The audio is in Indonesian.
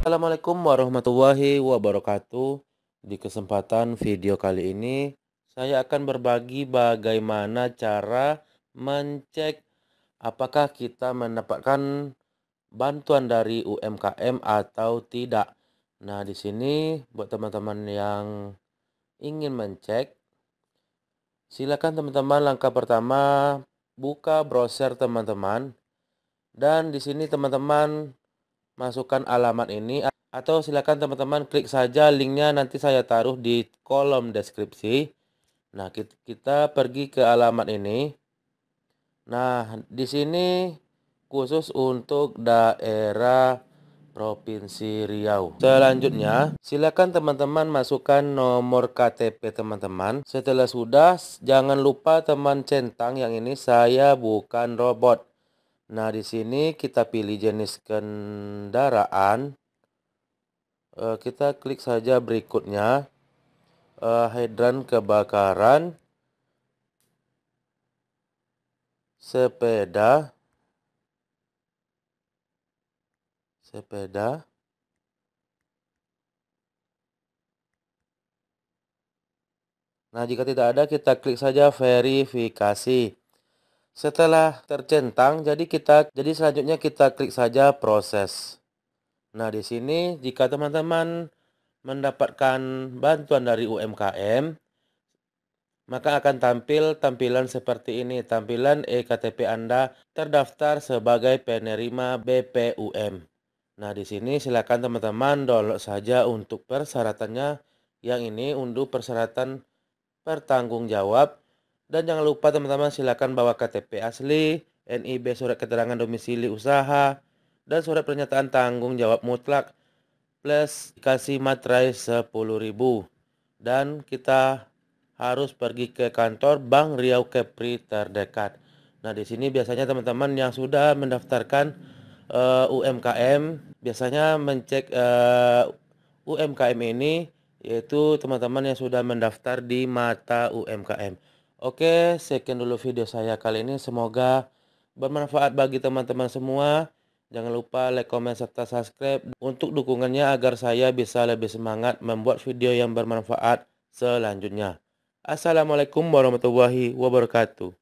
Assalamualaikum warahmatullahi wabarakatuh. Di kesempatan video kali ini, saya akan berbagi bagaimana cara mencek apakah kita mendapatkan bantuan dari UMKM atau tidak. Nah, di sini buat teman-teman yang ingin mencek, silakan teman-teman langkah pertama buka browser teman-teman. Dan di sini teman-teman masukkan alamat ini atau silakan teman-teman klik saja linknya nanti saya taruh di kolom deskripsi. Nah, kita pergi ke alamat ini. Nah, di sini khusus untuk daerah Provinsi Riau. Selanjutnya, silakan teman-teman masukkan nomor KTP teman-teman. Setelah sudah, jangan lupa teman centang yang ini saya bukan robot. Nah, di sini kita pilih jenis kendaraan. E, kita klik saja berikutnya. E, eh, hydran kebakaran. Sepeda. Sepeda. Nah, jika tidak ada, kita klik saja verifikasi. Setelah tercentang, jadi kita jadi selanjutnya kita klik saja proses. Nah, di sini jika teman-teman mendapatkan bantuan dari UMKM, maka akan tampil tampilan seperti ini. Tampilan ektp Anda terdaftar sebagai penerima BPUM. Nah, di sini silakan teman-teman download saja untuk persyaratannya. Yang ini untuk persyaratan pertanggung jawab dan jangan lupa teman-teman silakan bawa KTP asli, NIB surat keterangan domisili usaha, dan surat pernyataan tanggung jawab mutlak plus kasih materai 10.000. Dan kita harus pergi ke kantor Bank Riau Kepri terdekat. Nah, di sini biasanya teman-teman yang sudah mendaftarkan uh, eh, UMKM biasanya mencek uh, eh, UMKM ini yaitu teman-teman yang sudah mendaftar di mata UMKM. Oke, sekian dulu video saya kali ini. Semoga bermanfaat bagi teman-teman semua. Jangan lupa like, comment, serta subscribe untuk dukungannya agar saya bisa lebih semangat membuat video yang bermanfaat selanjutnya. Assalamualaikum warahmatullahi wabarakatuh.